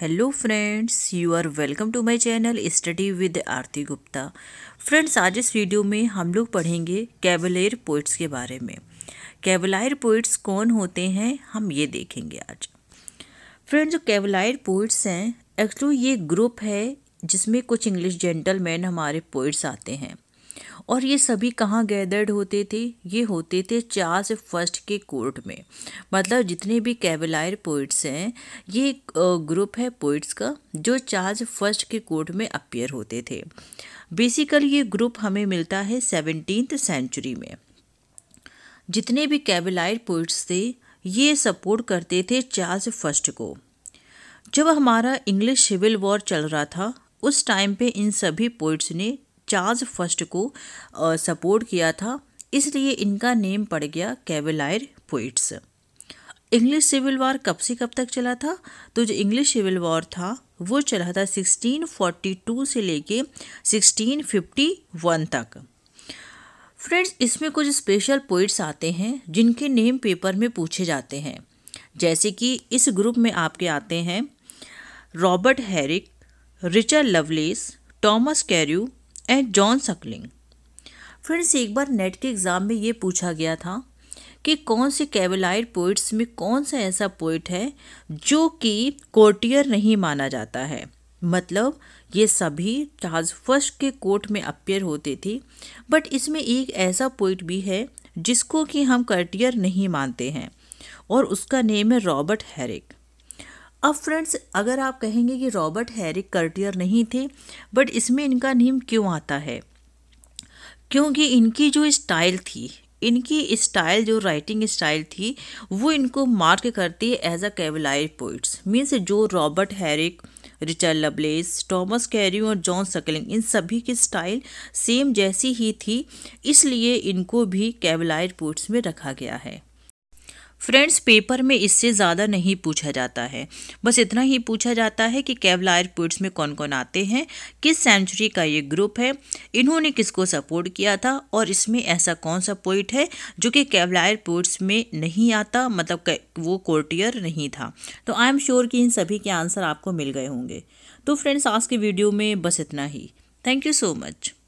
hello friends you are welcome to my channel study with Aarti Gupta friends आज इस video में हम लोग पढ़ेंगे कैबलेर पोइट्स के बारे में कैबलायर पोइट्स कौन होते हैं हम ये देखेंगे आज फ्रेंड्स जो कैबलायर पोइट्स हैं एक्चुअली ये ग्रुप है जिसमें कुछ इंग्लिश जेंटलमैन हमारे पोइट्स आते हैं और ये सभी कहाँ गैदर्ड होते थे ये होते थे चार्ल्स फर्स्ट के कोर्ट में मतलब जितने भी कैबलायर पोइट्स हैं ये एक ग्रुप है पोइट्स का जो चार्ल्स फर्स्ट के कोर्ट में अपियर होते थे बेसिकल ये ग्रुप हमें मिलता है सेवनटीन सेंचुरी में जितने भी कैबलायर पोइट्स थे ये सपोर्ट करते थे चार्ल्स फर्स्ट को जब हमारा इंग्लिश सिविल वॉर चल रहा था उस टाइम पे इन सभी पोइट्स ने चार्ल्स फर्स्ट को सपोर्ट किया था इसलिए इनका नेम पड़ गया cavalier poets English civil war कब से कब तक चला था तो जो इंग्लिश सिविल वॉर था वो चला था 1642 से लेके 1651 तक फ्रेंड्स इसमें कुछ स्पेशल पोइट्स आते हैं जिनके नेम पेपर में पूछे जाते हैं जैसे कि इस ग्रुप में आपके आते हैं Robert Herrick Richard Lovelace Thomas Carew and John Suckling फिर से एक बार नेट के एग्ज़ाम में ये पूछा गया था कि कौन से कैवलाइड पोइट्स में कौन सा ऐसा पोइट है जो कि कोर्टियर नहीं माना जाता है मतलब ये सभी चार्ज फर्स्ट के कोर्ट में अपियर होते थे बट इसमें एक ऐसा पोइट भी है जिसको कि हम कर्टियर नहीं मानते हैं और उसका नेम है रॉबर्ट हैरिक अब फ्रेंड्स अगर आप कहेंगे कि रॉबर्ट हैरिक कर्टियर नहीं थे बट इसमें इनका नेम क्यों आता है क्योंकि इनकी जो स्टाइल थी इनकी स्टाइल जो राइटिंग स्टाइल थी वो इनको मार्क करती है as a cavalier poets means जो Robert Herrick Richard Lovelace Thomas Carew और जॉन सकलिंग इन सभी की स्टाइल सेम जैसी ही थी इसलिए इनको भी कैवलाइज पोइट्स में रखा गया है फ्रेंड्स पेपर में इससे ज़्यादा नहीं पूछा जाता है बस इतना ही पूछा जाता है कि कैवलायर पीट्स में कौन कौन आते हैं किस सेंचुरी का ये ग्रुप है इन्होंने किसको सपोर्ट किया था और इसमें ऐसा कौन सा पॉइंट है जो कि कैवलायर पीट्स में नहीं आता मतलब वो कोर्टियर नहीं था तो आई एम श्योर कि इन सभी के आंसर आपको मिल गए होंगे तो फ्रेंड्स आज के वीडियो में बस इतना ही थैंक यू सो मच